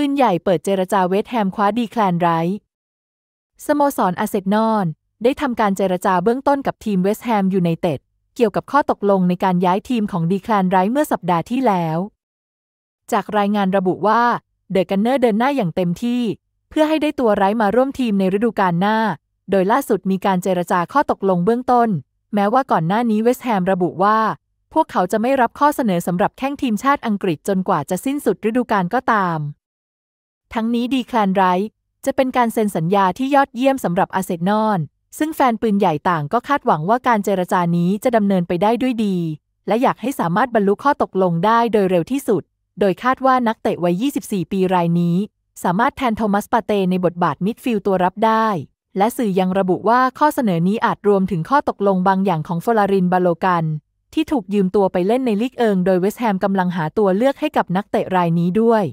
ปืนใหญ่เปิดเจรจาเวสแฮมคว้าดีแคลนไร์สโมสรอาเซนอนได้ทำการเจรจาเบื้องต้นกับทีมเวสแฮมยูไนเต็ด เกี่ยวกับข้อตกลงในการย้ายทีมของดีแคลนไร์เมื่อสัปดาห์ที่แล้ว จากรายงานระบุว่าเดอะกันเนอร์เดินหน้าอย่างเต็มที่ เพื่อให้ได้ตัวไรมาร่วมทีมในฤดูกาลหน้า โดยล่าสุดมีการเจรจาข้อตกลงเบื้องต้น แม้ว่าก่อนหน้านี้เวสแฮมระบุว่า พวกเขาจะไม่รับข้อเสนอสำหรับแข้งทีมชาติอังกฤษจนกว่าจะสิ้นสุดฤดูกาลก็ตามทั้งนี้ดีแคลนไรท์จะเป็นการเซ็นสัญญาที่ยอดเยี่ยมสำหรับอาเซนอนซึ่งแฟนปืนใหญ่ต่างก็คาดหวังว่าการเจรจานี้จะดำเนินไปได้ด้วยดี และอยากให้สามารถบรรลุข้อตกลงได้โดยเร็วที่สุด โดยคาดว่านักเตะวัย 24 ปีรายนี้ สามารถแทนโทมัสปาเตในบทบาทมิดฟิลด์ตัวรับได้ และสื่อยังระบุว่าข้อเสนอนี้อาจรวมถึงข้อตกลงบางอย่างของฟลอรินบาโลกัน ที่ถูกยืมตัวไปเล่นในลีกเอิง โดยเวสแฮมกำลังหาตัวเลือกให้กับนักเตะรายนี้ด้วย